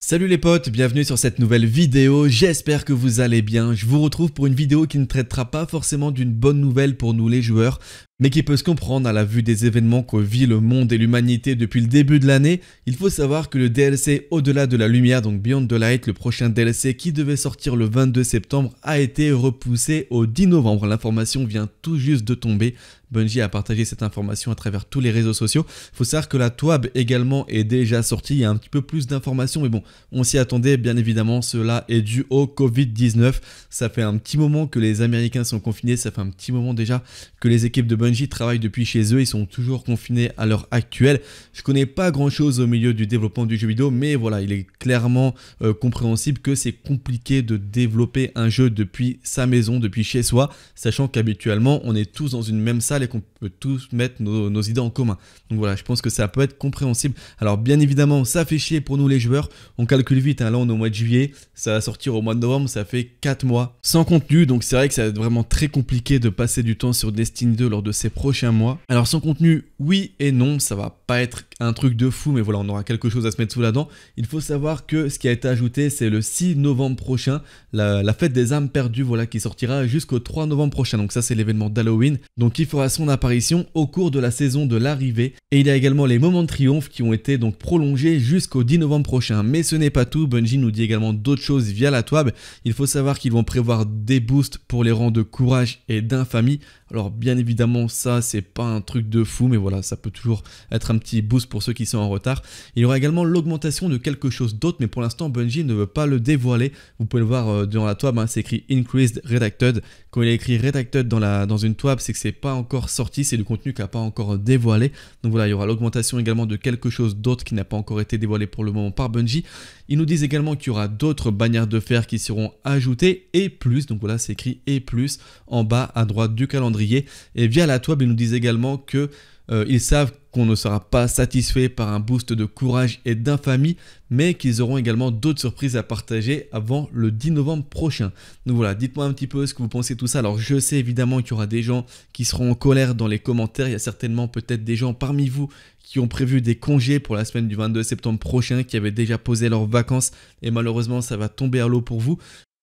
Salut les potes, bienvenue sur cette nouvelle vidéo, j'espère que vous allez bien. Je vous retrouve pour une vidéo qui ne traitera pas forcément d'une bonne nouvelle pour nous les joueurs, mais qui peut se comprendre à la vue des événements que vit le monde et l'humanité depuis le début de l'année, il faut savoir que le DLC Au-delà de la lumière, donc Beyond the Light, le prochain DLC qui devait sortir le 22 septembre, a été repoussé au 10 novembre. L'information vient tout juste de tomber. Bungie a partagé cette information à travers tous les réseaux sociaux. Il faut savoir que la TWAB également est déjà sortie, il y a un petit peu plus d'informations, mais bon, on s'y attendait, bien évidemment, cela est dû au Covid-19. Ça fait un petit moment que les Américains sont confinés, ça fait un petit moment déjà que les équipes de Bungie Bungie travaillent depuis chez eux, ils sont toujours confinés à l'heure actuelle. Je connais pas grand chose au milieu du développement du jeu vidéo, mais voilà, il est clairement euh, compréhensible que c'est compliqué de développer un jeu depuis sa maison, depuis chez soi, sachant qu'habituellement on est tous dans une même salle et qu'on peut tous mettre nos, idées en commun. Donc voilà, je pense que ça peut être compréhensible. Alors bien évidemment, ça fait chier pour nous les joueurs, on calcule vite, hein, là on est au mois de juillet, ça va sortir au mois de novembre, ça fait 4 mois sans contenu, donc c'est vrai que ça va être vraiment très compliqué de passer du temps sur Destiny 2 lors de ces prochains mois. Alors son contenu, oui et non, ça va pas être un truc de fou, mais voilà, on aura quelque chose à se mettre sous la dent. Il faut savoir que ce qui a été ajouté, c'est le 6 novembre prochain, la, fête des âmes perdues, voilà, qui sortira jusqu'au 3 novembre prochain. Donc ça, c'est l'événement d'Halloween. Donc il fera son apparition au cours de la saison de l'arrivée. Et il y a également les moments de triomphe qui ont été donc prolongés jusqu'au 10 novembre prochain. Mais ce n'est pas tout, Bungie nous dit également d'autres choses via la toile. Il faut savoir qu'ils vont prévoir des boosts pour les rangs de courage et d'infamie. Alors bien évidemment, ça c'est pas un truc de fou, mais voilà, ça peut toujours être un petit boost pour ceux qui sont en retard. Il y aura également l'augmentation de quelque chose d'autre, mais pour l'instant Bungie ne veut pas le dévoiler. Vous pouvez le voir euh, dans la toile, hein, c'est écrit Increased Redacted. Quand il a écrit Redacted dans, la, dans une toile, c'est que c'est pas encore sorti, c'est du contenu qui n'a pas encore dévoilé. Donc voilà, il y aura l'augmentation également de quelque chose d'autre qui n'a pas encore été dévoilé pour le moment par Bungie. Ils nous disent également qu'il y aura d'autres bannières de fer qui seront ajoutées et plus. Donc voilà, c'est écrit et plus en bas à droite du calendrier. Et via la ils nous disent également qu'ils euh, savent qu'on ne sera pas satisfait par un boost de courage et d'infamie, mais qu'ils auront également d'autres surprises à partager avant le 10 novembre prochain. Donc voilà, dites-moi un petit peu ce que vous pensez de tout ça. Alors je sais évidemment qu'il y aura des gens qui seront en colère dans les commentaires. Il y a certainement peut-être des gens parmi vous qui ont prévu des congés pour la semaine du 22 septembre prochain, qui avaient déjà posé leurs vacances et malheureusement ça va tomber à l'eau pour vous.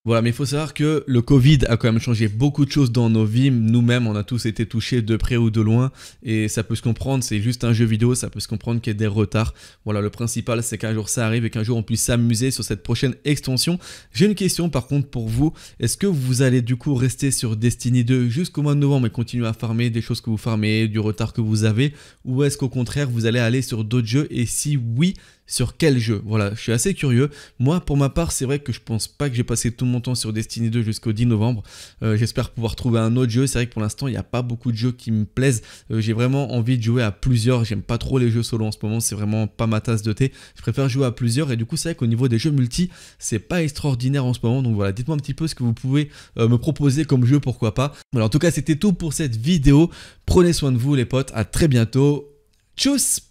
Voilà, mais il faut savoir que le Covid a quand même changé beaucoup de choses dans nos vies. Nous-mêmes, on a tous été touchés de près ou de loin. Et ça peut se comprendre, c'est juste un jeu vidéo, ça peut se comprendre qu'il y ait des retards. Voilà, le principal, c'est qu'un jour ça arrive et qu'un jour on puisse s'amuser sur cette prochaine extension. J'ai une question par contre pour vous. Est-ce que vous allez du coup rester sur Destiny 2 jusqu'au mois de novembre et continuer à farmer des choses que vous farmez, du retard que vous avez Ou est-ce qu'au contraire, vous allez aller sur d'autres jeux Et si oui, sur quel jeu Voilà, je suis assez curieux. Moi, pour ma part, c'est vrai que je pense pas que j'ai passé tout mon temps sur Destiny 2 jusqu'au 10 novembre. Euh, j'espère pouvoir trouver un autre jeu. C'est vrai que pour l'instant, il n'y a pas beaucoup de jeux qui me plaisent. Euh, j'ai vraiment envie de jouer à plusieurs. J'aime pas trop les jeux solo en ce moment. C'est vraiment pas ma tasse de thé. Je préfère jouer à plusieurs. Et du coup, c'est vrai qu'au niveau des jeux multi, c'est pas extraordinaire en ce moment. Donc voilà, dites-moi un petit peu ce que vous pouvez euh, me proposer comme jeu, pourquoi pas. Voilà, en tout cas, c'était tout pour cette vidéo. Prenez soin de vous, les potes. À très bientôt. Tchuss